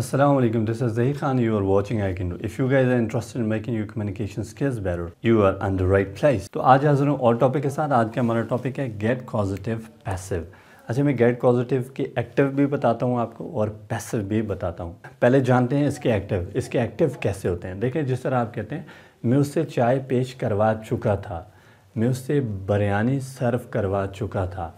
Assalamu alaikum, this is Zahir Khan, you are watching iKindo. If you guys are interested in making your communication skills better, you are on the right place. तो आज हाजिर हूँ और topic के साथ आज का हमारा टॉपिक है गेट पॉजिटिव पैसिव अच्छा मैं गेट पॉजिटिव के एक्टिव भी बताता हूँ आपको और पैसिव भी बताता हूँ पहले जानते हैं इसके एक्टिव इसके एक्टिव कैसे होते हैं देखिए जिस तरह आप कहते हैं मैं उससे चाय पेश करवा चुका था मैं उससे बिरयानी सर्व करवा चुका था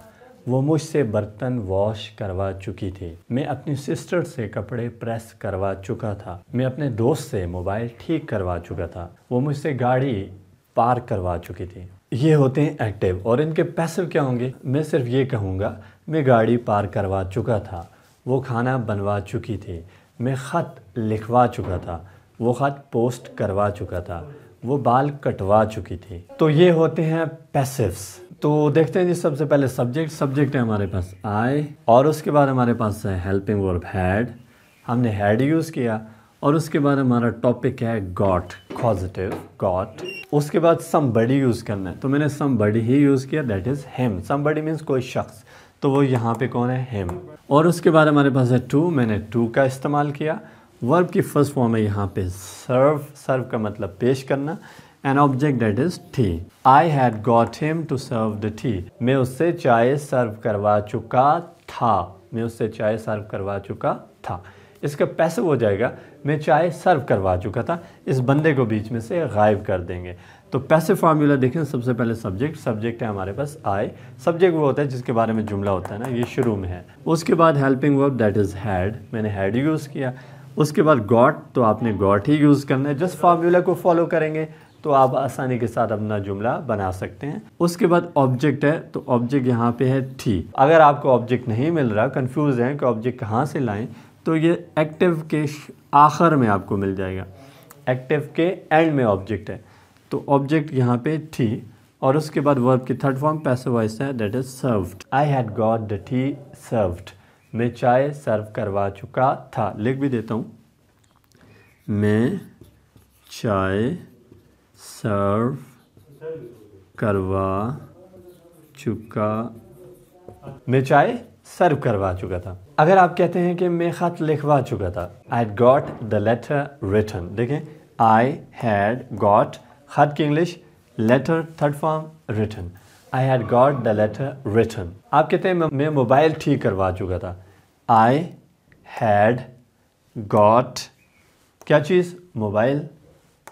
वो मुझसे बर्तन वॉश करवा चुकी थी मैं अपनी सिस्टर से कपड़े प्रेस करवा चुका था मैं अपने दोस्त से मोबाइल ठीक करवा चुका था वो मुझसे गाड़ी पार करवा चुकी थी ये होते हैं एक्टिव और इनके पैसिव क्या होंगे मैं सिर्फ ये कहूँगा मैं गाड़ी पार करवा चुका था वो खाना बनवा चुकी थी मैं ख़त लिखवा चुका था वो ख़त पोस्ट करवा चुका था वो बाल कटवा चुकी थी तो ये होते हैं पैसिव्स तो देखते हैं जी सबसे पहले सब्जेक्ट सब्जेक्ट है हमारे पास आई और उसके बाद हमारे पास है हेल्पिंग वर्ब हैड हमने हैड यूज़ किया और उसके बाद हमारा टॉपिक है गॉट पॉजिटिव गॉट उसके बाद सम बड़ी यूज़ करना है तो मैंने सम बड़ी ही यूज़ किया that is him somebody means कोई शख्स तो वो यहाँ पे कौन है हिम और उसके बाद हमारे पास है टू मैंने टू का इस्तेमाल किया वर्ब की फर्स्ट फॉर्म है यहाँ पे सर्व सर्व का मतलब पेश करना an object that is tea I had got him to serve the tea मैं उससे चाय सर्व करवा चुका था मैं उससे चाय सर्व करवा चुका था इसका पैसे हो जाएगा मैं चाय सर्व करवा चुका था इस बंदे को बीच में से गायब कर देंगे तो पैसे फार्मूला देखें सबसे पहले सब्जेक्ट सब्जेक्ट है हमारे पास आई सब्जेक्ट वो होता है जिसके बारे में जुमला होता है ना ये शुरू में है उसके बाद helping verb that is had मैंने हैड यूज़ किया उसके बाद गॉट तो आपने गॉट ही यूज़ करना है जिस फार्मूला को फॉलो करेंगे तो आप आसानी के साथ अपना जुमला बना सकते हैं उसके बाद ऑब्जेक्ट है तो ऑब्जेक्ट यहाँ पे है थी अगर आपको ऑब्जेक्ट नहीं मिल रहा कंफ्यूज है कि ऑब्जेक्ट कहाँ से लाएं तो ये एक्टिव के आखिर में आपको मिल जाएगा एक्टिव के एंड में ऑब्जेक्ट है तो ऑब्जेक्ट यहाँ पे थी और उसके बाद वर्ब की थर्ड फॉर्म पैसे वाइस है that is served I had got the tea served मैं चाय सर्व करवा चुका था लिख भी देता हूँ मैं चाय सर्व करवा चुका मैं चाय सर्व करवा चुका था अगर आप कहते हैं कि मैं ख़त लिखवा चुका था I got the letter written देखें आई हैड गॉट ख़त की English letter third form written I had got the letter written आप कहते हैं मैं मोबाइल ठीक करवा चुका था आई हैड गॉट क्या चीज़ मोबाइल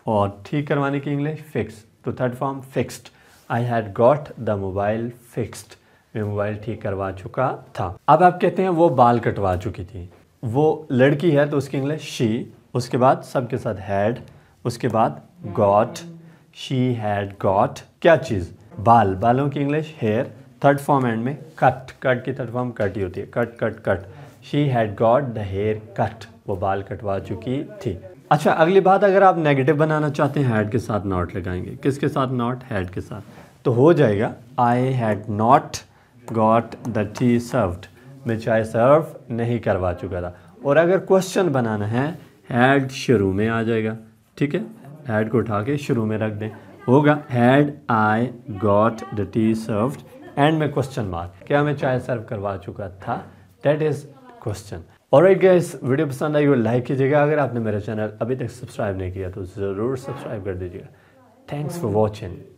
और ठीक करवाने की इंग्लिश फिक्स तो third form fixed I had got the mobile fixed मैं मोबाइल ठीक करवा चुका था अब आप कहते हैं वो बाल कटवा चुकी थी वो लड़की है तो उसकी इंग्लिश शी उसके बाद सबके साथ हैड उसके बाद गॉट शी हैड गॉट क्या चीज़ बाल बालों की English hair third form end में कट कट की थर्ड फॉर्म कट ही होती है cut cut cut she had got the hair cut वो बाल कटवा चुकी थी अच्छा अगली बात अगर आप नेगेटिव बनाना चाहते हैं हेड के साथ नॉट लगाएंगे किसके साथ नॉट हैड के साथ तो हो जाएगा I had not got the tea served मैं चाय सर्व नहीं करवा चुका था और अगर क्वेश्चन बनाना है हैड शुरू में आ जाएगा ठीक है हैड को उठा के शुरू में रख दें होगा had I got the tea served and में क्वेश्चन मार्क क्या मैं चाय सर्व करवा चुका था दैट इज़ क्वेश्चन और राइट गैस वीडियो पसंद आई हो लाइक कीजिएगा अगर आपने मेरा चैनल अभी तक सब्सक्राइब नहीं किया तो ज़रूर सब्सक्राइब कर दीजिएगा थैंक्स फॉर वॉचिंग